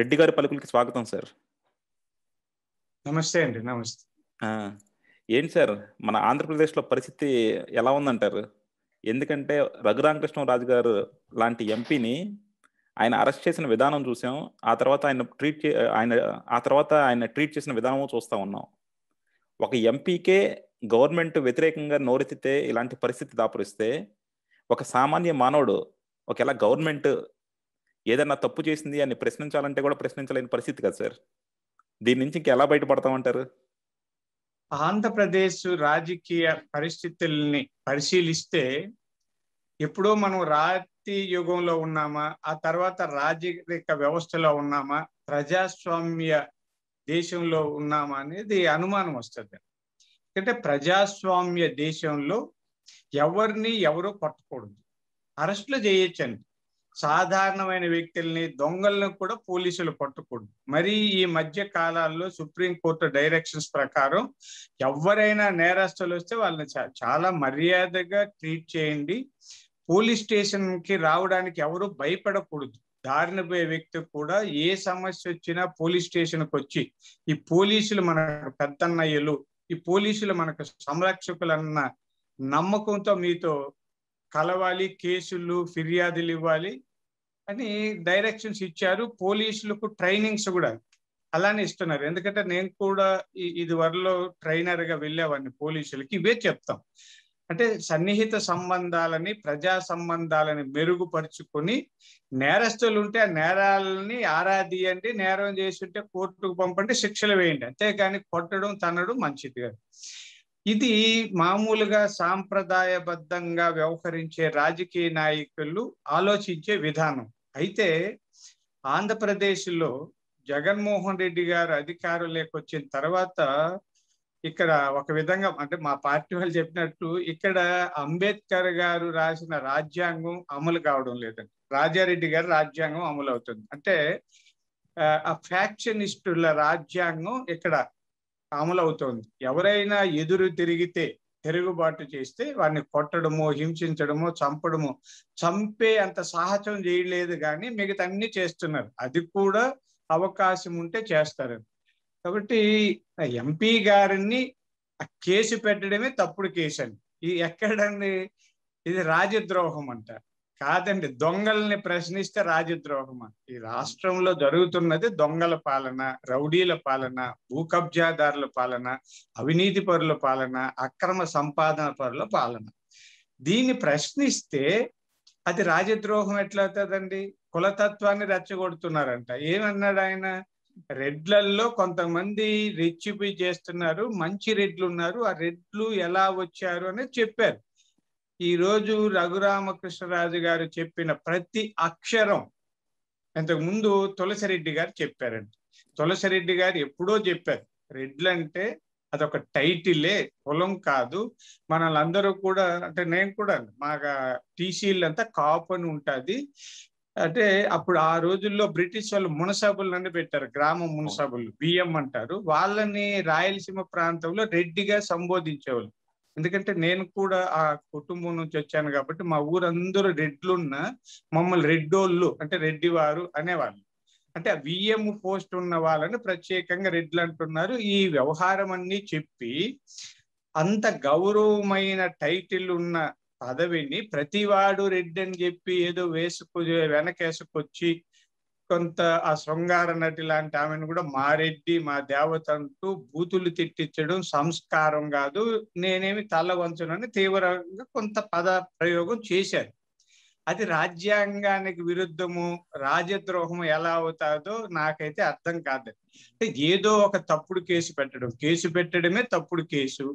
రెడ్డి గారి పలుకులకి స్వాగతం సార్ నమస్తే అండి నమస్తే ఏంటి సార్ మన ఆంధ్రప్రదేశ్లో పరిస్థితి ఎలా ఉందంటారు ఎందుకంటే రఘురామకృష్ణరాజు గారు లాంటి ఎంపీని ఆయన అరెస్ట్ చేసిన విధానం చూసాం ఆ తర్వాత ఆయన ట్రీట్ ఆయన ఆ తర్వాత ఆయన ట్రీట్ చేసిన విధానం చూస్తూ ఉన్నాం ఒక ఎంపీకే గవర్నమెంట్ వ్యతిరేకంగా నోరెత్తితే ఇలాంటి పరిస్థితి దాపురిస్తే ఒక సామాన్య మానవుడు ఒకవేళ గవర్నమెంట్ ఏదన్నా తప్పు చేసింది అని ప్రశ్నించాలంటే కూడా ప్రశ్నించలేని పరిస్థితి కదా సార్ దీని నుంచి ఇంకెలా బయటపడతామంటారు ఆంధ్రప్రదేశ్ రాజకీయ పరిస్థితుల్ని పరిశీలిస్తే ఎప్పుడో మనం రాతి యుగంలో ఉన్నామా ఆ తర్వాత రాజకీయ వ్యవస్థలో ఉన్నామా ప్రజాస్వామ్య దేశంలో ఉన్నామా అనేది అనుమానం వస్తుంది ఎందుకంటే ప్రజాస్వామ్య దేశంలో ఎవరిని ఎవరు పట్టకూడదు అరెస్టులు చేయొచ్చండి సాధారణమైన వ్యక్తుల్ని దొంగలను కూడా పోలీసులు పట్టుకోండి మరి ఈ మధ్య కాలాల్లో సుప్రీంకోర్టు డైరెక్షన్స్ ప్రకారం ఎవరైనా నేరస్తులు వస్తే వాళ్ళని చాలా మర్యాదగా ట్రీట్ చేయండి పోలీస్ స్టేషన్కి రావడానికి ఎవరు భయపడకూడదు దారిన పోయే వ్యక్తి కూడా ఏ సమస్య వచ్చినా పోలీస్ స్టేషన్కి వచ్చి ఈ పోలీసులు మనకు పెద్దన్నయ్యలు ఈ పోలీసులు మనకు సంరక్షకులు అన్న నమ్మకంతో మీతో కలవాలి కేసులు ఫిర్యాదులు ఇవ్వాలి అని డైరెక్షన్స్ ఇచ్చారు పోలీసులకు ట్రైనింగ్స్ కూడా అలానే ఇస్తున్నారు ఎందుకంటే నేను కూడా ఇది వరలో గా వెళ్ళేవాడిని పోలీసులకి ఇవే చెప్తాం అంటే సన్నిహిత సంబంధాలని ప్రజా సంబంధాలని మెరుగుపరుచుకొని నేరస్తులు ఉంటే ఆ నేరాలని ఆరాధియండి నేరం చేస్తుంటే కోర్టుకు పంపండి శిక్షలు వేయండి అంతేకాని కొట్టడం తనడం మంచిది కాదు ఇది మామూలుగా సాంప్రదాయబద్ధంగా వ్యవహరించే రాజకీయ నాయకులు ఆలోచించే విధానం అయితే ఆంధ్రప్రదేశ్లో జగన్మోహన్ రెడ్డి గారు అధికారంలోకి వచ్చిన తర్వాత ఇక్కడ ఒక విధంగా అంటే మా పార్టీ వాళ్ళు చెప్పినట్టు ఇక్కడ అంబేద్కర్ గారు రాసిన రాజ్యాంగం అమలు కావడం లేదండి రాజారెడ్డి గారి రాజ్యాంగం అమలు అవుతుంది అంటే ఆ ఫ్యాక్షనిస్టుల రాజ్యాంగం ఇక్కడ అమలు అవుతుంది ఎవరైనా ఎదురు తిరిగితే తిరుగుబాటు చేస్తే వాడిని కొట్టడము హింసించడము చంపడము చంపే అంత సాహసం చేయలేదు కానీ మిగతా అన్ని చేస్తున్నారు అది కూడా అవకాశం ఉంటే చేస్తారు కాబట్టి ఎంపీ గారిని కేసు పెట్టడమే తప్పుడు కేసు అండి ఇది ఎక్కడండి ఇది రాజద్రోహం అంటారు కాదండి దొంగల్ని ప్రశ్నిస్తే రాజద్రోహం ఈ రాష్ట్రంలో జరుగుతున్నది దొంగల పాలన రౌడీల పాలన భూ కబ్జాదారుల పాలన అవినీతి పరుల పాలన అక్రమ సంపాదన పరుల పాలన దీన్ని ప్రశ్నిస్తే అది రాజద్రోహం ఎట్లవుతుందండి కులతత్వాన్ని రెచ్చగొడుతున్నారంట ఏమన్నాడు ఆయన రెడ్లల్లో కొంతమంది రెచ్చిపి చేస్తున్నారు మంచి రెడ్లు ఉన్నారు ఆ రెడ్లు ఎలా వచ్చారు అనేది చెప్పారు ఈరోజు రఘురామకృష్ణరాజు గారు చెప్పిన ప్రతి అక్షరం ఇంతకు ముందు తులసిరెడ్డి గారు చెప్పారండి తులసిరెడ్డి గారు ఎప్పుడో చెప్పారు రెడ్లంటే అదొక టైటిలే పొలం కాదు మనలందరూ కూడా అంటే నేను కూడా మా అంతా కాపు అని ఉంటుంది అంటే అప్పుడు ఆ రోజుల్లో బ్రిటిష్ వాళ్ళు అని పెట్టారు గ్రామ మునసభలు బియ్యం అంటారు వాళ్ళని రాయలసీమ ప్రాంతంలో రెడ్డిగా సంబోధించేవాళ్ళు ఎందుకంటే నేను కూడా ఆ కుటుంబం నుంచి వచ్చాను కాబట్టి మా ఊరందరూ రెడ్లు ఉన్న మమ్మల్ని రెడ్డోళ్ళు అంటే రెడ్డి వారు అనేవాళ్ళు అంటే ఆ విఎం పోస్ట్ ఉన్న వాళ్ళని ప్రత్యేకంగా రెడ్లు అంటున్నారు ఈ వ్యవహారం అన్ని చెప్పి అంత గౌరవమైన టైటిల్ ఉన్న పదవిని ప్రతివాడు రెడ్డి అని చెప్పి ఏదో వేసుకు వెనకేసుకొచ్చి కొంత ఆ శృంగార నటి లాంటి ఆమెను కూడా మారెడ్డి మా దేవత అంటూ బూతులు తిట్టించడం సంస్కారం కాదు నేనేమి తల వంచనని తీవ్రంగా కొంత పద ప్రయోగం చేశారు అది రాజ్యాంగానికి విరుద్ధము రాజద్రోహము ఎలా అవుతాదో నాకైతే అర్థం కాదు అంటే ఏదో ఒక తప్పుడు కేసు పెట్టడం కేసు పెట్టడమే తప్పుడు కేసు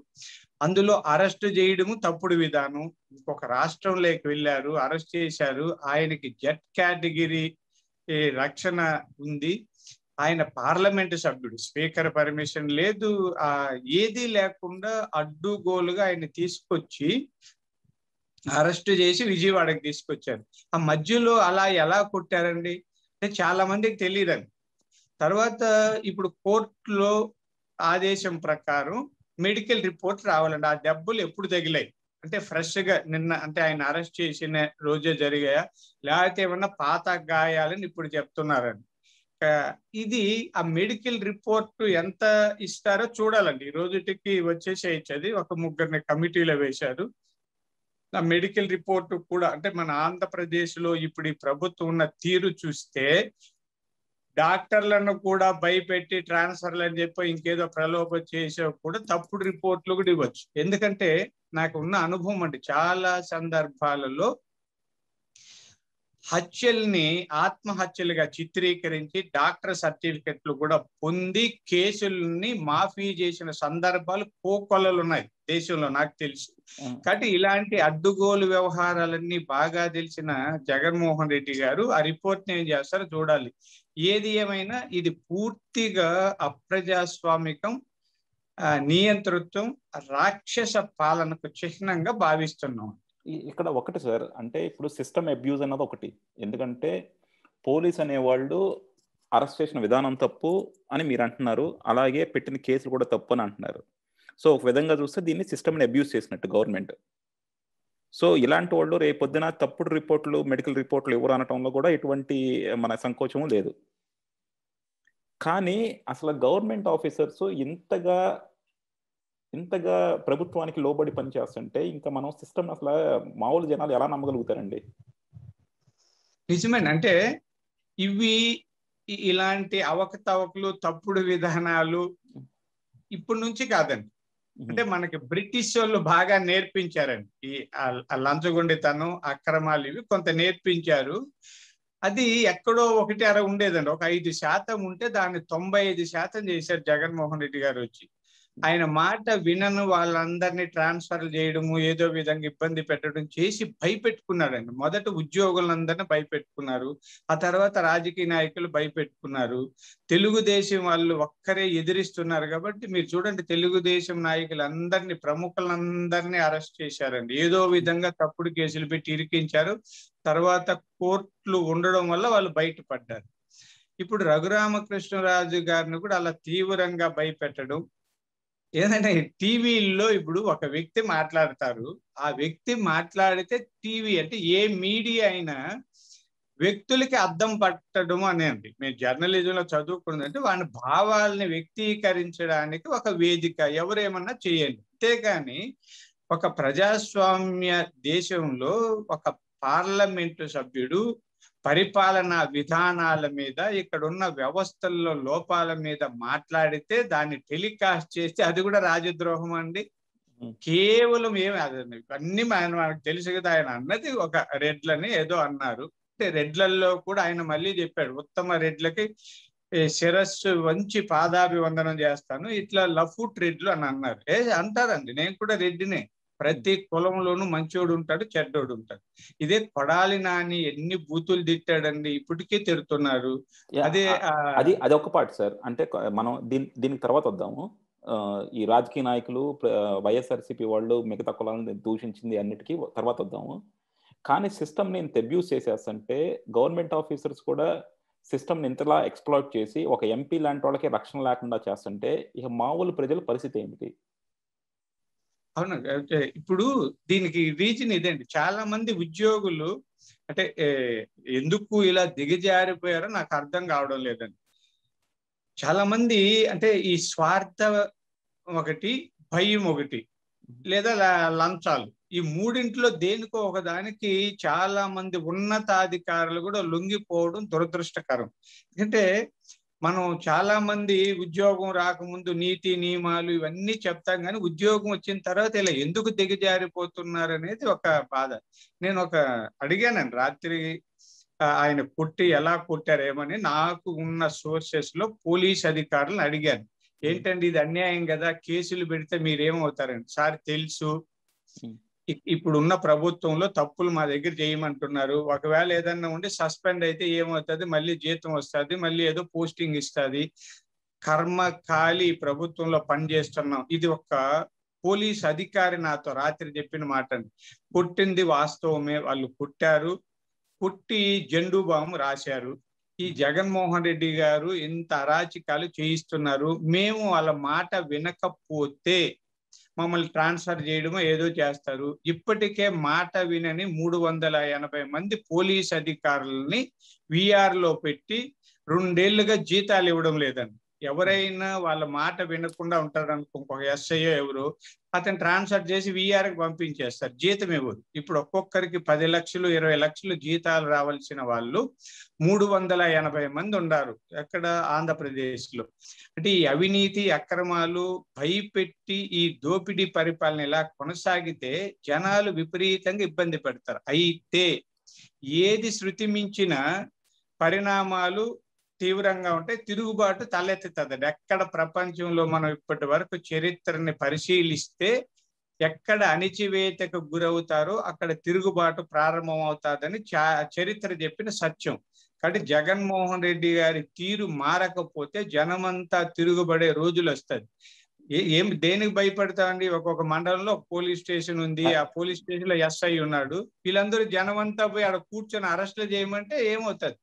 అందులో అరెస్ట్ చేయడము తప్పుడు విధానం ఇంకొక రాష్ట్రంలోకి వెళ్ళారు అరెస్ట్ చేశారు ఆయనకి జెట్ కేటగిరీ రక్షణ ఉంది ఆయన పార్లమెంటు సభ్యుడు స్పీకర్ పర్మిషన్ లేదు ఆ ఏది లేకుండా అడ్డుగోలుగా ఆయన తీసుకొచ్చి అరెస్ట్ చేసి విజయవాడకి తీసుకొచ్చారు ఆ మధ్యలో అలా ఎలా కొట్టారండి అంటే చాలా మందికి తెలియదండి తర్వాత ఇప్పుడు కోర్టులో ఆదేశం ప్రకారం మెడికల్ రిపోర్ట్ రావాలండి ఆ దెబ్బలు ఎప్పుడు తగిలాయి అంటే ఫ్రెష్ గా నిన్న అంటే ఆయన అరెస్ట్ చేసిన రోజే జరిగాయా లేకపోతే ఏమన్నా పాత గాయాలని ఇప్పుడు చెప్తున్నారని ఇది ఆ మెడికల్ రిపోర్ట్ ఎంత ఇస్తారో చూడాలండి ఈ రోజుటికి వచ్చేసేయచ్చది ఒక ముగ్గురిని కమిటీలో వేశారు ఆ మెడికల్ రిపోర్ట్ కూడా అంటే మన ఆంధ్రప్రదేశ్ లో ఇప్పుడు ఈ ప్రభుత్వం ఉన్న తీరు చూస్తే డాక్టర్లను కూడా భయపెట్టి ట్రాన్స్ఫర్లు అని చెప్పి ఇంకేదో ప్రలోభ చేసే కూడా తప్పుడు రిపోర్ట్లు కూడా ఇవ్వచ్చు ఎందుకంటే నాకు ఉన్న అనుభవం అండి చాలా సందర్భాలలో హత్యల్ని ఆత్మహత్యలుగా చిత్రీకరించి డాక్టర్ సర్టిఫికెట్లు కూడా పొంది కేసుల్ని మాఫీ చేసిన సందర్భాలు కోకొల్లలు ఉన్నాయి దేశంలో నాకు తెలుసు కాబట్టి ఇలాంటి అడ్డుగోలు వ్యవహారాలన్నీ బాగా తెలిసిన జగన్మోహన్ రెడ్డి గారు ఆ రిపోర్ట్ ఏం చేస్తారో చూడాలి ఏది ఏమైనా ఇది పూర్తిగా అప్రజాస్వామికం నియంతృత్వం రాక్షస పాలనకు చిహ్నంగా భావిస్తున్నాం ఇక్కడ ఒకటి సార్ అంటే ఇప్పుడు సిస్టమ్ అబ్యూజ్ అన్నది ఒకటి ఎందుకంటే పోలీస్ అనేవాళ్ళు అరెస్ట్ చేసిన విధానం తప్పు అని మీరు అంటున్నారు అలాగే పెట్టిన కేసులు కూడా తప్పు అని అంటున్నారు సో ఒక విధంగా చూస్తే దీన్ని సిస్టమ్ని అబ్యూజ్ చేసినట్టు గవర్నమెంట్ సో ఇలాంటి వాళ్ళు రేపొద్దున తప్పుడు రిపోర్ట్లు మెడికల్ రిపోర్ట్లు ఇవ్వరు అనటంలో కూడా ఎటువంటి మన సంకోచము లేదు కానీ అసలు గవర్నమెంట్ ఆఫీసర్స్ ఇంతగా ఇంతగా ప్రభుత్వానికి లోబడి పనిచేస్తుంటే ఇంకా మనం సిస్టమ్ అసలు మామూలు జనాలు ఎలా నమ్మగలుగుతారండి నిజమేనా అంటే ఇవి ఇలాంటి అవకతవకలు తప్పుడు విధానాలు ఇప్పటి నుంచి కాదండి అంటే మనకి బ్రిటిష్ వాళ్ళు బాగా నేర్పించారండి ఈ లంచగొండితనం అక్రమాలు ఇవి కొంత నేర్పించారు అది ఎక్కడో ఒకటి అర ఉండేదండి ఒక ఐదు శాతం ఉంటే దాన్ని తొంభై ఐదు శాతం చేశారు జగన్మోహన్ రెడ్డి గారు వచ్చి ఆయన మాట వినను వాళ్ళందరినీ ట్రాన్స్ఫర్ చేయడము ఏదో విధంగా ఇబ్బంది పెట్టడం చేసి అండి మొదట ఉద్యోగులందరినీ భయపెట్టుకున్నారు ఆ తర్వాత రాజకీయ నాయకులు భయపెట్టుకున్నారు తెలుగుదేశం వాళ్ళు ఒక్కరే ఎదిరిస్తున్నారు కాబట్టి మీరు చూడండి తెలుగుదేశం నాయకులు అందరినీ ప్రముఖులందరినీ అరెస్ట్ చేశారండి ఏదో విధంగా తప్పుడు కేసులు పెట్టి ఇరికించారు తర్వాత కోర్టులు ఉండడం వల్ల వాళ్ళు బయటపడ్డారు ఇప్పుడు రఘురామకృష్ణరాజు గారిని కూడా అలా తీవ్రంగా భయపెట్టడం ఏంటంటే టీవీలో ఇప్పుడు ఒక వ్యక్తి మాట్లాడతారు ఆ వ్యక్తి మాట్లాడితే టీవీ అంటే ఏ మీడియా అయినా వ్యక్తులకి అర్థం పట్టడం అనేది మేము జర్నలిజంలో చదువుకున్నదంటే వాళ్ళ భావాలని వ్యక్తీకరించడానికి ఒక వేదిక ఎవరేమన్నా చేయండి అంతేకాని ఒక ప్రజాస్వామ్య దేశంలో ఒక పార్లమెంటు సభ్యుడు పరిపాలనా విధానాల మీద ఇక్కడున్న వ్యవస్థల్లో లోపాల మీద మాట్లాడితే దాన్ని టెలికాస్ట్ చేస్తే అది కూడా రాజద్రోహం అండి కేవలం ఏమి అదండి అన్ని ఆయన తెలుసు కదా ఆయన అన్నది ఒక రెడ్లని ఏదో అన్నారు అంటే రెడ్లల్లో కూడా ఆయన మళ్ళీ చెప్పాడు ఉత్తమ రెడ్లకి శిరస్సు వంచి పాదాభివందనం చేస్తాను ఇట్లా లఫూట్ రెడ్లు అని అన్నారు ఏ అంటారండి నేను కూడా రెడ్డినే ప్రతి కులంలోనూ మంచోడు ఉంటాడు చెడ్డోడు ఉంటాడు ఇదే కొడాలి నాని ఎన్ని బూతులు తిట్టాడండి ఇప్పటికే తిడుతున్నారు అదే అది అది ఒక పార్ట్ సార్ అంటే మనం దీని దీనికి తర్వాత వద్దాము ఈ రాజకీయ నాయకులు వైఎస్ఆర్సీపీ వాళ్ళు మిగతా కులాలను దూషించింది అన్నిటికీ తర్వాత వద్దాము కానీ సిస్టమ్ నేను తెబ్యూస్ చేసేస్తంటే గవర్నమెంట్ ఆఫీసర్స్ కూడా సిస్టమ్ని ఇంతలా ఎక్స్ప్లోర్ చేసి ఒక ఎంపీ లాంటి వాళ్ళకి రక్షణ లేకుండా చేస్తుంటే ఇక మామూలు ప్రజల పరిస్థితి ఏమిటి అవును ఇప్పుడు దీనికి రీజన్ ఇదేంటి చాలా మంది ఉద్యోగులు అంటే ఎందుకు ఇలా దిగజారిపోయారో నాకు అర్థం కావడం లేదండి చాలా మంది అంటే ఈ స్వార్థ ఒకటి భయం ఒకటి లేదా లంచాలు ఈ మూడింట్లో దేనికో ఒకదానికి చాలా మంది ఉన్నతాధికారులు కూడా లొంగిపోవడం దురదృష్టకరం ఎందుకంటే మనం చాలా మంది ఉద్యోగం రాకముందు నీతి నియమాలు ఇవన్నీ చెప్తాం కానీ ఉద్యోగం వచ్చిన తర్వాత ఇలా ఎందుకు దిగజారిపోతున్నారు అనేది ఒక బాధ నేను ఒక అడిగానండి రాత్రి ఆయన పుట్టి ఎలా పుట్టారేమని నాకు ఉన్న సోర్సెస్ లో పోలీస్ అధికారులను అడిగాను ఏంటండి ఇది అన్యాయం కదా కేసులు పెడితే మీరేమవుతారండి సార్ తెలుసు ఇప్పుడు ఉన్న ప్రభుత్వంలో తప్పులు మా దగ్గర చేయమంటున్నారు ఒకవేళ ఏదన్నా ఉంటే సస్పెండ్ అయితే ఏమవుతుంది మళ్ళీ జీతం వస్తుంది మళ్ళీ ఏదో పోస్టింగ్ ఇస్తుంది కర్మ ఖాళీ ప్రభుత్వంలో పనిచేస్తున్నాం ఇది ఒక పోలీస్ అధికారి నాతో రాత్రి చెప్పిన మాట అండి పుట్టింది వాస్తవమే వాళ్ళు పుట్టారు పుట్టి జెండు బాము రాశారు ఈ జగన్మోహన్ రెడ్డి గారు ఇంత అరాచకాలు చేయిస్తున్నారు మేము వాళ్ళ మాట వినకపోతే మమ్మల్ని ట్రాన్స్ఫర్ చేయడమో ఏదో చేస్తారు ఇప్పటికే మాట వినని మూడు వందల ఎనభై మంది పోలీస్ అధికారులని విఆర్లో పెట్టి రెండేళ్లుగా జీతాలు ఇవ్వడం లేదండి ఎవరైనా వాళ్ళ మాట వినకుండా ఉంటారు అనుకో ఒక ఎస్ఐయో ఎవరు అతను ట్రాన్స్ఫర్ చేసి కి పంపించేస్తారు జీతం ఇవ్వదు ఇప్పుడు ఒక్కొక్కరికి పది లక్షలు ఇరవై లక్షలు జీతాలు రావాల్సిన వాళ్ళు మూడు వందల ఎనభై మంది ఉన్నారు ఎక్కడ ఆంధ్రప్రదేశ్లో అంటే ఈ అవినీతి అక్రమాలు భయపెట్టి ఈ దోపిడీ పరిపాలన ఇలా కొనసాగితే జనాలు విపరీతంగా ఇబ్బంది పెడతారు అయితే ఏది శృతి మించిన పరిణామాలు తీవ్రంగా ఉంటాయి తిరుగుబాటు తలెత్తుతుంది ఎక్కడ ప్రపంచంలో మనం ఇప్పటి వరకు చరిత్రని పరిశీలిస్తే ఎక్కడ అణిచివేతకు గురవుతారో అక్కడ తిరుగుబాటు ప్రారంభం అవుతాదని చరిత్ర చెప్పిన సత్యం కాబట్టి జగన్మోహన్ రెడ్డి గారి తీరు మారకపోతే జనమంతా తిరుగుబడే రోజులు వస్తుంది ఏం దేనికి భయపడతామండి ఒక్కొక్క మండలంలో పోలీస్ స్టేషన్ ఉంది ఆ పోలీస్ స్టేషన్ లో ఎస్ఐ ఉన్నాడు వీళ్ళందరూ జనం అంతా పోయి అక్కడ కూర్చొని అరెస్ట్లు చేయమంటే ఏమవుతుంది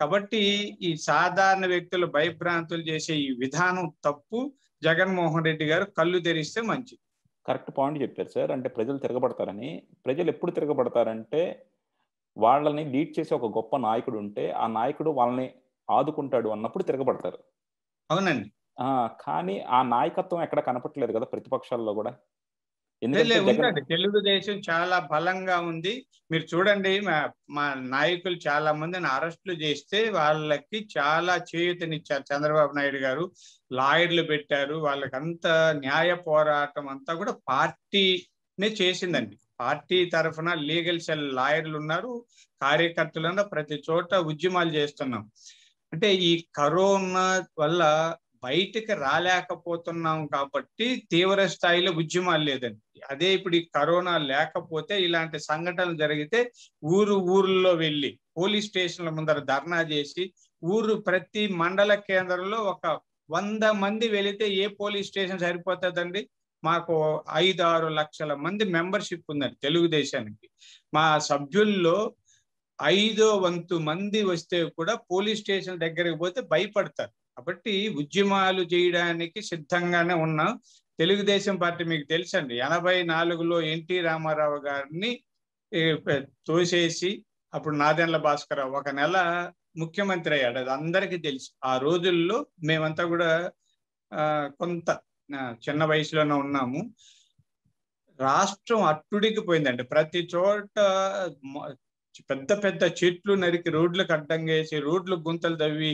కాబట్టి ఈ సాధారణ వ్యక్తులు భయభ్రాంతులు చేసే ఈ విధానం తప్పు జగన్మోహన్ రెడ్డి గారు కళ్ళు తెరిస్తే మంచిది కరెక్ట్ పాయింట్ చెప్పారు సార్ అంటే ప్రజలు తిరగబడతారని ప్రజలు ఎప్పుడు తిరగబడతారంటే వాళ్ళని లీడ్ చేసే ఒక గొప్ప నాయకుడు ఉంటే ఆ నాయకుడు వాళ్ళని ఆదుకుంటాడు అన్నప్పుడు తిరగబడతారు అవునండి కానీ ఆ నాయకత్వం ఎక్కడ కనపట్లేదు కదా ప్రతిపక్షాల్లో కూడా ఉందండి తెలుగుదేశం చాలా బలంగా ఉంది మీరు చూడండి మా నాయకులు చాలా మందిని అరెస్టులు చేస్తే వాళ్ళకి చాలా చేయుతనిచ్చారు చంద్రబాబు నాయుడు గారు లాయర్లు పెట్టారు వాళ్ళకి అంత న్యాయ పోరాటం అంతా కూడా పార్టీనే చేసిందండి పార్టీ తరఫున లీగల్ సెల్ లాయర్లు ఉన్నారు కార్యకర్తలు ప్రతి చోట ఉద్యమాలు చేస్తున్నాం అంటే ఈ కరోనా వల్ల బయటకు రాలేకపోతున్నాం కాబట్టి తీవ్ర స్థాయిలో ఉద్యమాలు లేదండి అదే ఇప్పుడు ఈ కరోనా లేకపోతే ఇలాంటి సంఘటనలు జరిగితే ఊరు ఊర్లో వెళ్ళి పోలీస్ స్టేషన్ల ముందర ధర్నా చేసి ఊరు ప్రతి మండల కేంద్రంలో ఒక వంద మంది వెళితే ఏ పోలీస్ స్టేషన్ సరిపోతుందండి మాకు ఐదు ఆరు లక్షల మంది మెంబర్షిప్ ఉందండి తెలుగుదేశానికి మా సభ్యుల్లో ఐదో వంతు మంది వస్తే కూడా పోలీస్ స్టేషన్ దగ్గరికి పోతే భయపడతారు కాబట్టి ఉద్యమాలు చేయడానికి సిద్ధంగానే ఉన్నాం తెలుగుదేశం పార్టీ మీకు తెలుసండి ఎనభై నాలుగులో ఎన్టీ రామారావు గారిని తోసేసి అప్పుడు నాదెండ్ల భాస్కరరావు ఒక నెల ముఖ్యమంత్రి అయ్యాడు అది అందరికీ తెలుసు ఆ రోజుల్లో మేమంతా కూడా కొంత చిన్న వయసులోనే ఉన్నాము రాష్ట్రం అట్టుడికి పోయిందండి ప్రతి చోట పెద్ద పెద్ద చెట్లు నరికి రోడ్లకు అడ్డంగా వేసి రోడ్లు గుంతలు తవ్వి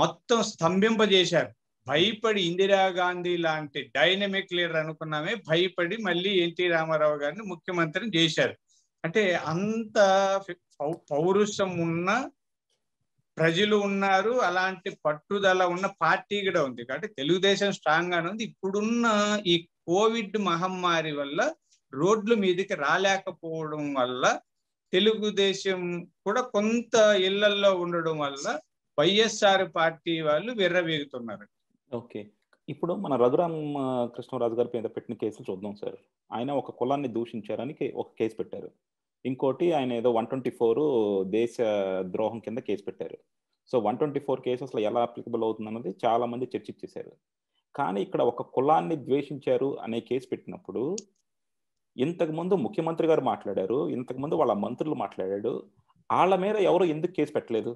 మొత్తం స్తంభింపజేశారు భయపడి ఇందిరాగాంధీ లాంటి డైనమిక్ లీడర్ అనుకున్నామే భయపడి మళ్ళీ ఎన్టీ రామారావు గారిని ముఖ్యమంత్రిని చేశారు అంటే అంత పౌరుషం ఉన్న ప్రజలు ఉన్నారు అలాంటి పట్టుదల ఉన్న పార్టీ కూడా ఉంది కాబట్టి తెలుగుదేశం స్ట్రాంగ్ గానే ఉంది ఇప్పుడున్న ఈ కోవిడ్ మహమ్మారి వల్ల రోడ్ల మీదకి రాలేకపోవడం వల్ల తెలుగుదేశం కూడా కొంత ఇళ్లల్లో ఉండడం వల్ల వైఎస్ఆర్ పార్టీ వాళ్ళు విర్రవీగుతున్నారు ఓకే ఇప్పుడు మన రఘురామ్ కృష్ణరాజు గారి మీద పెట్టిన కేసులు చూద్దాం సార్ ఆయన ఒక కులాన్ని దూషించారని ఒక కేసు పెట్టారు ఇంకోటి ఆయన ఏదో వన్ ట్వంటీ ఫోర్ దేశ ద్రోహం కింద కేసు పెట్టారు so one twenty four case అసలు ఎలా అప్లికబుల్ అవుతుంది అన్నది చాలా మంది చర్చించేశారు కానీ ఇక్కడ ఒక కులాన్ని ద్వేషించారు అనే కేసు పెట్టినప్పుడు ఇంతకుముందు ముఖ్యమంత్రి గారు మాట్లాడారు ఇంతకుముందు వాళ్ళ మంత్రులు మాట్లాడాడు వాళ్ళ మీద ఎవరు ఎందుకు కేసు పెట్టలేదు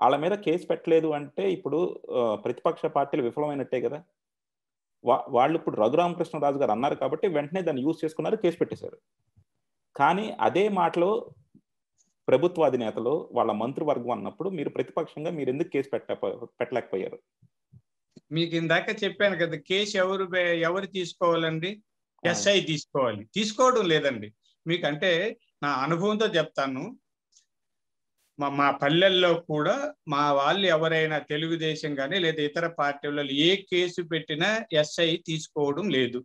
వాళ్ళ మీద కేసు పెట్టలేదు అంటే ఇప్పుడు ప్రతిపక్ష పార్టీలు విఫలమైనట్టే కదా వాళ్ళు ఇప్పుడు రఘురామకృష్ణరాజు గారు అన్నారు కాబట్టి వెంటనే దాన్ని యూజ్ చేసుకున్నారు కేసు పెట్టేశారు కానీ అదే మాటలో ప్రభుత్వ అధినేతలు వాళ్ళ మంత్రివర్గం అన్నప్పుడు మీరు ప్రతిపక్షంగా మీరు ఎందుకు కేసు పెట్ట పెట్టలేకపోయారు మీకు ఇందాక చెప్పాను కదా కేసు ఎవరు ఎవరు తీసుకోవాలండి ఎస్ఐ తీసుకోవాలి తీసుకోవడం లేదండి మీకు అంటే నా అనుభవంతో చెప్తాను మా మా పల్లెల్లో కూడా మా వాళ్ళు ఎవరైనా తెలుగుదేశం కానీ లేదా ఇతర పార్టీలలో ఏ కేసు పెట్టినా ఎస్ఐ తీసుకోవడం లేదు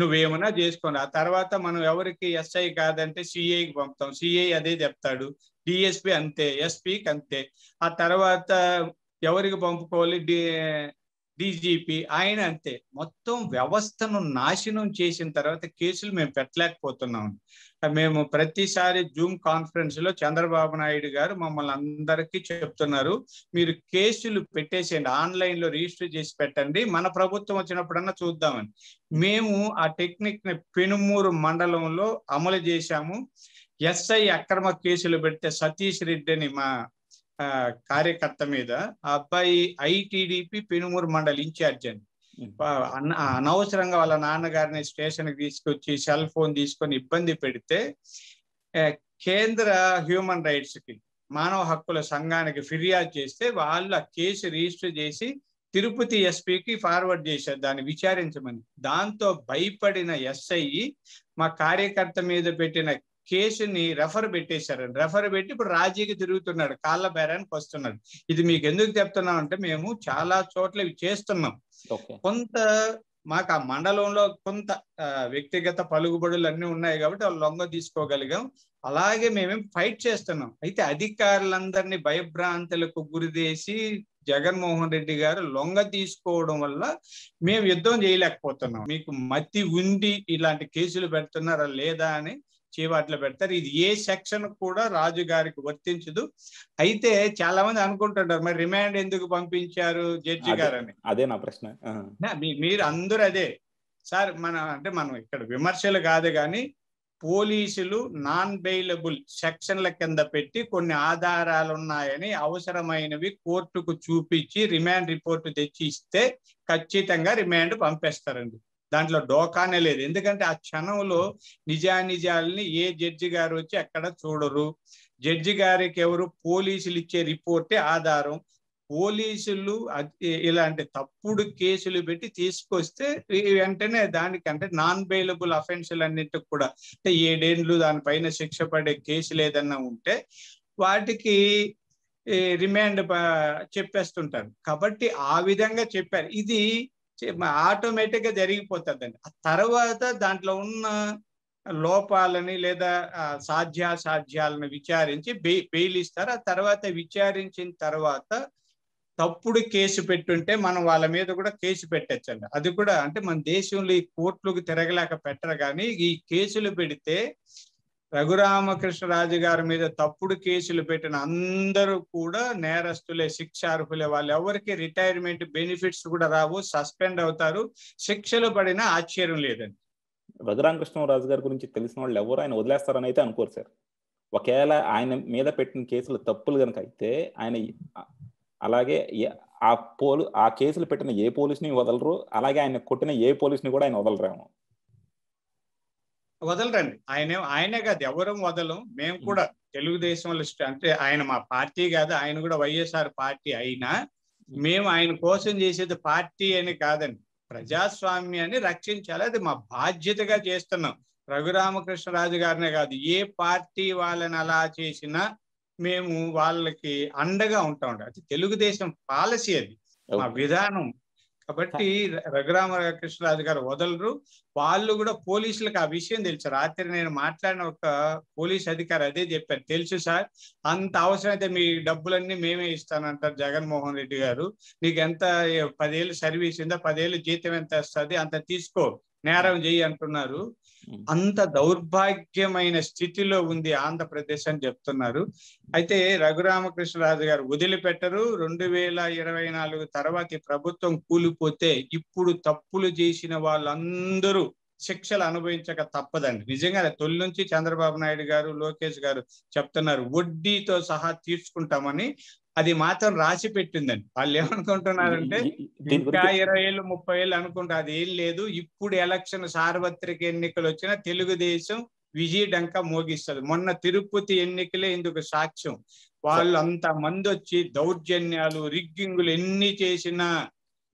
నువ్వేమన్నా చేసుకోండి ఆ తర్వాత మనం ఎవరికి ఎస్ఐ కాదంటే సిఐకి పంపుతాం సిఐ అదే చెప్తాడు డిఎస్పి అంతే ఎస్పీకి అంతే ఆ తర్వాత ఎవరికి పంపుకోవాలి డి డీజీపీ ఆయన అంతే మొత్తం వ్యవస్థను నాశనం చేసిన తర్వాత కేసులు మేము పెట్టలేకపోతున్నాం మేము ప్రతిసారి జూమ్ కాన్ఫరెన్స్ లో చంద్రబాబు నాయుడు గారు మమ్మల్ని అందరికీ చెప్తున్నారు మీరు కేసులు పెట్టేసేయండి ఆన్లైన్ లో రిజిస్టర్ చేసి పెట్టండి మన ప్రభుత్వం వచ్చినప్పుడన్నా చూద్దామని మేము ఆ టెక్నిక్ ని పెనుమూరు మండలంలో అమలు చేశాము ఎస్ఐ అక్రమ కేసులు పెడితే సతీష్ రెడ్డి అని మా కార్యకర్త మీద అబ్బాయి ఐటీడీపీ పెనుమూరు మండలి ఇన్ఛార్జ్ అని అనవసరంగా వాళ్ళ నాన్నగారిని స్టేషన్ కి తీసుకొచ్చి సెల్ ఫోన్ తీసుకొని ఇబ్బంది పెడితే కేంద్ర హ్యూమన్ రైట్స్ కి మానవ హక్కుల సంఘానికి ఫిర్యాదు చేస్తే వాళ్ళు ఆ కేసు రిజిస్టర్ చేసి తిరుపతి ఎస్పీకి ఫార్వర్డ్ చేశారు దాన్ని విచారించమని దాంతో భయపడిన ఎస్ఐ మా కార్యకర్త మీద పెట్టిన కేసుని రెఫర్ పెట్టేశారండి రెఫర్ పెట్టి ఇప్పుడు రాజీకి తిరుగుతున్నాడు కాళ్ళ బేరానికి వస్తున్నాడు ఇది మీకు ఎందుకు చెప్తున్నాం అంటే మేము చాలా చోట్ల ఇవి చేస్తున్నాం కొంత మాకు ఆ మండలంలో కొంత వ్యక్తిగత పలుగుబడులు అన్నీ ఉన్నాయి కాబట్టి వాళ్ళు లొంగ తీసుకోగలిగాం అలాగే మేమేం ఫైట్ చేస్తున్నాం అయితే అధికారులందరినీ భయభ్రాంతులకు గురిదేసి జగన్మోహన్ రెడ్డి గారు లొంగ తీసుకోవడం వల్ల మేము యుద్ధం చేయలేకపోతున్నాం మీకు మతి ఉండి ఇలాంటి కేసులు పెడుతున్నారా లేదా అని చీవాట్లు పెడతారు ఇది ఏ సెక్షన్ కూడా రాజు గారికి వర్తించదు అయితే చాలా మంది అనుకుంటుంటారు మరి రిమాండ్ ఎందుకు పంపించారు జడ్జి గారు అని అదే నా ప్రశ్న మీరు అందరూ అదే సార్ మన అంటే మనం ఇక్కడ విమర్శలు కాదు కానీ పోలీసులు నాన్ బెయిలబుల్ సెక్షన్ల కింద పెట్టి కొన్ని ఆధారాలు ఉన్నాయని అవసరమైనవి కోర్టుకు చూపించి రిమాండ్ రిపోర్టు తెచ్చి ఇస్తే ఖచ్చితంగా రిమాండ్ పంపేస్తారండి దాంట్లో డోకానే లేదు ఎందుకంటే ఆ క్షణంలో నిజానిజాలని ఏ జడ్జి గారు వచ్చి అక్కడ చూడరు జడ్జి గారికి ఎవరు పోలీసులు ఇచ్చే రిపోర్టే ఆధారం పోలీసులు ఇలాంటి తప్పుడు కేసులు పెట్టి తీసుకొస్తే వెంటనే దానికంటే నాన్ బెయిలబుల్ అఫెన్సులు అన్నింటికి కూడా అంటే ఏడేండ్లు దానిపైన శిక్ష పడే కేసు లేదన్నా ఉంటే వాటికి రిమాండ్ చెప్పేస్తుంటారు కాబట్టి ఆ విధంగా చెప్పారు ఇది ఆటోమేటిక్గా జరిగిపోతుందండి ఆ తర్వాత దాంట్లో ఉన్న లోపాలని లేదా సాధ్యాసాధ్యాలను విచారించి బె బెయిల్ ఇస్తారు ఆ తర్వాత విచారించిన తర్వాత తప్పుడు కేసు పెట్టుంటే మనం వాళ్ళ మీద కూడా కేసు పెట్టచ్చండి అది కూడా అంటే మన దేశంలో ఈ కోర్టులకు తిరగలేక పెట్టరు కానీ ఈ కేసులు పెడితే రఘురామకృష్ణరాజు గారి మీద తప్పుడు కేసులు పెట్టిన అందరూ కూడా నేరస్తులే శిక్ష అర్హులే వాళ్ళు ఎవరికి రిటైర్మెంట్ బెనిఫిట్స్ కూడా రావు సస్పెండ్ అవుతారు శిక్షలు పడిన ఆశ్చర్యం లేదండి రఘురామకృష్ణరాజు గారి గురించి తెలిసిన వాళ్ళు ఎవరు ఆయన వదిలేస్తారని అయితే అనుకోరు సార్ ఒకవేళ ఆయన మీద పెట్టిన కేసులు తప్పులు కనుక అయితే ఆయన అలాగే ఆ పోలు ఆ కేసులు పెట్టిన ఏ పోలీసుని వదలరు అలాగే ఆయన కొట్టిన ఏ పోలీసుని కూడా ఆయన వదలరేమో వదలరండి ఆయనే ఆయనే కాదు ఎవరూ వదలం మేము కూడా తెలుగుదేశం అంటే ఆయన మా పార్టీ కాదు ఆయన కూడా వైఎస్ఆర్ పార్టీ అయినా మేము ఆయన కోసం చేసేది పార్టీ అని కాదండి ప్రజాస్వామ్యాన్ని రక్షించాలి అది మా బాధ్యతగా చేస్తున్నాం రఘురామకృష్ణరాజు గారినే కాదు ఏ పార్టీ వాళ్ళని అలా చేసినా మేము వాళ్ళకి అండగా ఉంటాం అది తెలుగుదేశం పాలసీ అది మా విధానం కాబట్టి రఘురామకృష్ణరాజు గారు వదలరు వాళ్ళు కూడా పోలీసులకు ఆ విషయం తెలుసు రాత్రి నేను మాట్లాడిన ఒక పోలీస్ అధికారి అదే చెప్పారు తెలుసు సార్ అంత అవసరం అయితే మీ డబ్బులన్నీ మేమే ఇస్తానంటారు జగన్మోహన్ రెడ్డి గారు నీకు ఎంత పదేళ్ళు సర్వీస్ ఉందో పదేళ్ళు జీతం ఎంత వస్తుంది అంత తీసుకో నేరం చెయ్యి అంటున్నారు అంత దౌర్భాగ్యమైన స్థితిలో ఉంది ఆంధ్రప్రదేశ్ అని చెప్తున్నారు అయితే రఘురామకృష్ణరాజు గారు వదిలిపెట్టరు రెండు వేల ఇరవై నాలుగు తర్వాత ప్రభుత్వం కూలిపోతే ఇప్పుడు తప్పులు చేసిన వాళ్ళందరూ శిక్షలు అనుభవించక తప్పదండి నిజంగానే తొలి నుంచి చంద్రబాబు నాయుడు గారు లోకేష్ గారు చెప్తున్నారు వడ్డీతో సహా తీర్చుకుంటామని అది మాత్రం రాసి పెట్టిందండి వాళ్ళు ఏమనుకుంటున్నారంటే ఇంకా ఇరవై ఏళ్ళు ముప్పై ఏళ్ళు అనుకుంటారు అది ఏం లేదు ఇప్పుడు ఎలక్షన్ సార్వత్రిక ఎన్నికలు వచ్చినా తెలుగుదేశం విజయడంక మోగిస్తుంది మొన్న తిరుపతి ఎన్నికలే ఇందుకు సాక్ష్యం వాళ్ళు అంత మంది వచ్చి దౌర్జన్యాలు రిగ్గింగులు ఎన్ని చేసినా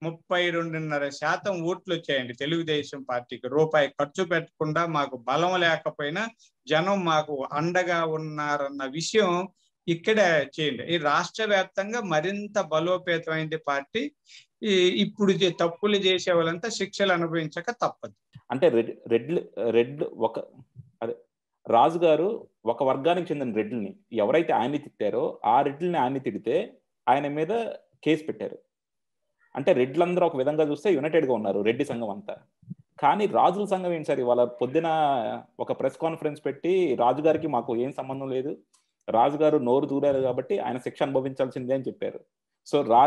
ముప్పై రెండున్నర శాతం ఓట్లు వచ్చాయండి తెలుగుదేశం పార్టీకి రూపాయి ఖర్చు పెట్టకుండా మాకు బలం లేకపోయినా జనం మాకు అండగా ఉన్నారన్న విషయం ఇక్కడ చేయండి ఈ రాష్ట్ర వ్యాప్తంగా మరింత బలోపేతమైంది పార్టీ ఇప్పుడు తప్పులు చేసే వాళ్ళంతా శిక్షలు అనుభవించక తప్పదు అంటే రెడ్ రెడ్ రెడ్ ఒక అదే రాజు గారు ఒక వర్గానికి చెందిన రెడ్లని ఎవరైతే ఆయన తిట్టారో ఆ రెడ్లని ఆయన తిడితే ఆయన మీద కేసు పెట్టారు అంటే రెడ్లందరూ ఒక విధంగా చూస్తే యునైటెడ్ గా ఉన్నారు రెడ్డి సంఘం అంతా కానీ రాజుల సంఘం ఏంటి సార్ ఇవాళ పొద్దున ఒక ప్రెస్ కాన్ఫరెన్స్ పెట్టి రాజుగారికి మాకు ఏం సంబంధం లేదు రాజుగారు నోరు దూరారు కాబట్టి ఆయన శిక్ష అనుభవించాల్సిందే అని చెప్పారు సో రా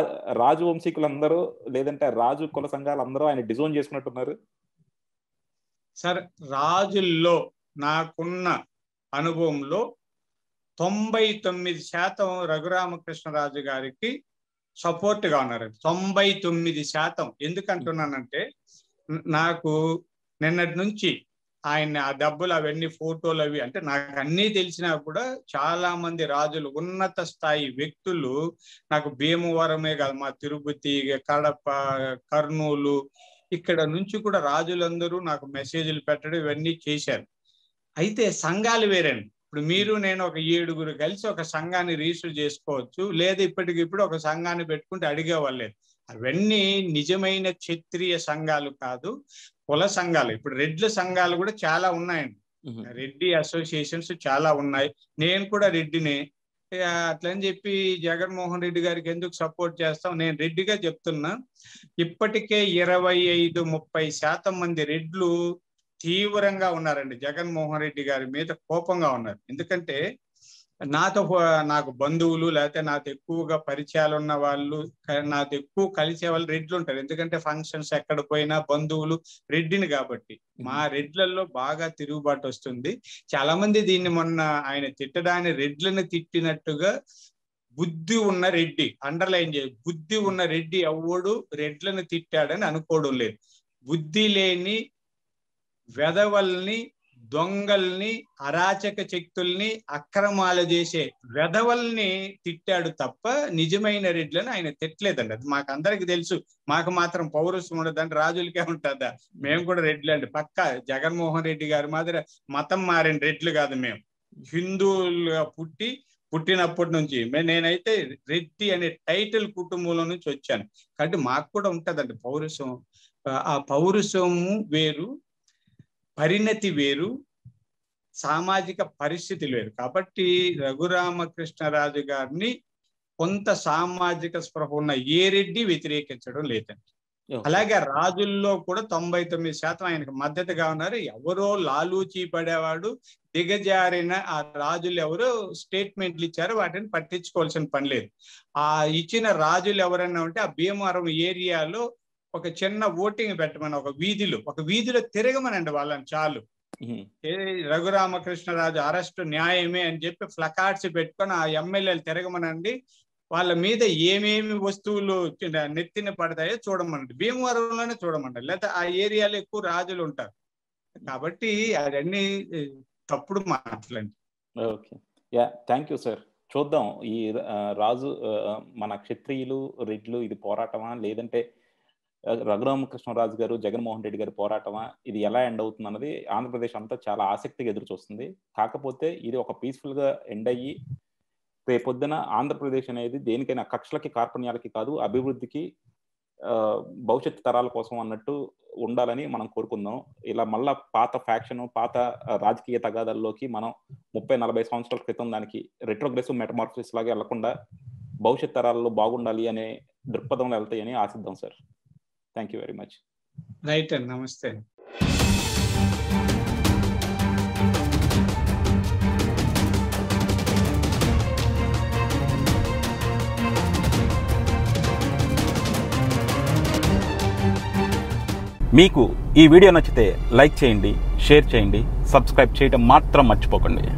అందరూ లేదంటే రాజు కుల సంఘాలు అందరూ ఆయన డిజోన్ చేసుకున్నట్టున్నారు సార్ రాజుల్లో నాకున్న అనుభవంలో తొంభై తొమ్మిది శాతం రఘురామకృష్ణరాజు గారికి సపోర్ట్ గా ఉన్నారు తొంభై తొమ్మిది శాతం ఎందుకంటున్నానంటే నాకు నిన్నటి నుంచి ఆయన ఆ డబ్బులు అవన్నీ ఫోటోలు అవి అంటే నాకు అన్నీ తెలిసినా కూడా చాలా మంది రాజులు ఉన్నత స్థాయి వ్యక్తులు నాకు భీమవరమే కాదు మా తిరుపతి కడప కర్నూలు ఇక్కడ నుంచి కూడా రాజులందరూ నాకు మెసేజ్లు పెట్టడం ఇవన్నీ చేశారు అయితే సంఘాలు వేరండి ఇప్పుడు మీరు నేను ఒక ఏడుగురు కలిసి ఒక సంఘాన్ని రిజిస్టర్ చేసుకోవచ్చు లేదా ఇప్పటికిప్పుడు ఒక సంఘాన్ని పెట్టుకుంటే అడిగేవాళ్ళేది అవన్నీ నిజమైన క్షత్రియ సంఘాలు కాదు కుల సంఘాలు ఇప్పుడు రెడ్ల సంఘాలు కూడా చాలా ఉన్నాయండి రెడ్డి అసోసియేషన్స్ చాలా ఉన్నాయి నేను కూడా రెడ్డినే అట్లని చెప్పి జగన్మోహన్ రెడ్డి గారికి ఎందుకు సపోర్ట్ చేస్తాం నేను రెడ్డిగా చెప్తున్నా ఇప్పటికే ఇరవై ఐదు ముప్పై శాతం మంది రెడ్లు తీవ్రంగా ఉన్నారండి జగన్మోహన్ రెడ్డి గారి మీద కోపంగా ఉన్నారు ఎందుకంటే నాతో నాకు బంధువులు లేకపోతే నాతో ఎక్కువగా పరిచయాలు ఉన్న వాళ్ళు నాతో ఎక్కువ కలిసే వాళ్ళు రెడ్లు ఉంటారు ఎందుకంటే ఫంక్షన్స్ ఎక్కడ పోయినా బంధువులు రెడ్డిని కాబట్టి మా రెడ్లలో బాగా తిరుగుబాటు వస్తుంది చాలా మంది దీన్ని మొన్న ఆయన తిట్టడాన్ని రెడ్లను తిట్టినట్టుగా బుద్ధి ఉన్న రెడ్డి అండర్లైన్ చేయ బుద్ధి ఉన్న రెడ్డి ఎవడు రెడ్లను తిట్టాడని అనుకోవడం లేదు బుద్ధి లేని వెదవల్ని దొంగల్ని అరాచక శక్తుల్ని అక్రమాలు చేసే వెధవల్ని తిట్టాడు తప్ప నిజమైన రెడ్లను ఆయన తిట్టలేదండి అది మాకు అందరికి తెలుసు మాకు మాత్రం పౌరుషం ఉండదండి రాజులకే ఉంటుందా మేము కూడా రెడ్లు అండి పక్క జగన్మోహన్ రెడ్డి గారి మాదిరి మతం మారిన రెడ్లు కాదు మేము హిందువులుగా పుట్టి పుట్టినప్పటి నుంచి నేనైతే రెడ్డి అనే టైటిల్ కుటుంబంలో నుంచి వచ్చాను కాబట్టి మాకు కూడా ఉంటుందండి పౌరుషం ఆ పౌరుషము వేరు పరిణతి వేరు సామాజిక పరిస్థితులు వేరు కాబట్టి రఘురామకృష్ణరాజు గారిని కొంత సామాజిక స్పృహ ఉన్న ఏ రెడ్డి వ్యతిరేకించడం లేదండి అలాగే రాజుల్లో కూడా తొంభై తొమ్మిది శాతం ఆయనకు మద్దతుగా ఉన్నారు ఎవరో లాలూచి పడేవాడు దిగజారిన ఆ రాజులు ఎవరు స్టేట్మెంట్లు ఇచ్చారు వాటిని పట్టించుకోవాల్సిన పని లేదు ఆ ఇచ్చిన రాజులు ఎవరైనా ఉంటే ఆ భీమవరం ఏరియాలో ఒక చిన్న ఓటింగ్ పెట్టమని ఒక వీధిలో ఒక వీధిలో తిరగమనండి వాళ్ళని చాలు రఘురామకృష్ణరాజు అరెస్ట్ న్యాయమే అని చెప్పి ఫ్లకార్డ్స్ పెట్టుకొని ఆ ఎమ్మెల్యేలు తిరగమనండి వాళ్ళ మీద ఏమేమి వస్తువులు నెత్తిన పడతాయో చూడమండి భీమవరంలోనే చూడమండి లేకపోతే ఆ ఏరియాలో ఎక్కువ రాజులు ఉంటారు కాబట్టి అవన్నీ తప్పుడు మాట్లాడి okay yeah thank you sir చూద్దాం ఈ రాజు మన క్షత్రియులు రెడ్లు ఇది పోరాటమా లేదంటే రఘురామకృష్ణరాజు గారు జగన్మోహన్ రెడ్డి గారి పోరాటమా ఇది ఎలా ఎండ్ అవుతుంది అన్నది ఆంధ్రప్రదేశ్ అంతా చాలా ఆసక్తిగా ఎదురు చూస్తుంది కాకపోతే ఇది ఒక పీస్ఫుల్గా ఎండ్ అయ్యి రేపొద్దున ఆంధ్రప్రదేశ్ అనేది దేనికైనా కక్షలకి కార్పణ్యాలకి కాదు అభివృద్ధికి భవిష్యత్ తరాల కోసం అన్నట్టు ఉండాలని మనం కోరుకుందాం ఇలా మళ్ళా పాత ఫ్యాక్షన్ పాత రాజకీయ తగాదాల్లోకి మనం ముప్పై నలభై సంవత్సరాల క్రితం దానికి రెట్రోగ్రెసివ్ మెటమార్ఫిస్ లాగా వెళ్లకుండా భవిష్యత్ తరాల్లో బాగుండాలి అనే దృక్పథంలో వెళ్తాయని ఆశిద్దాం sir thank you very much right అండి నమస్తే మీకు ఈ వీడియో నచ్చితే లైక్ చేయండి షేర్ చేయండి సబ్స్క్రైబ్ చేయడం మాత్రం మర్చిపోకండి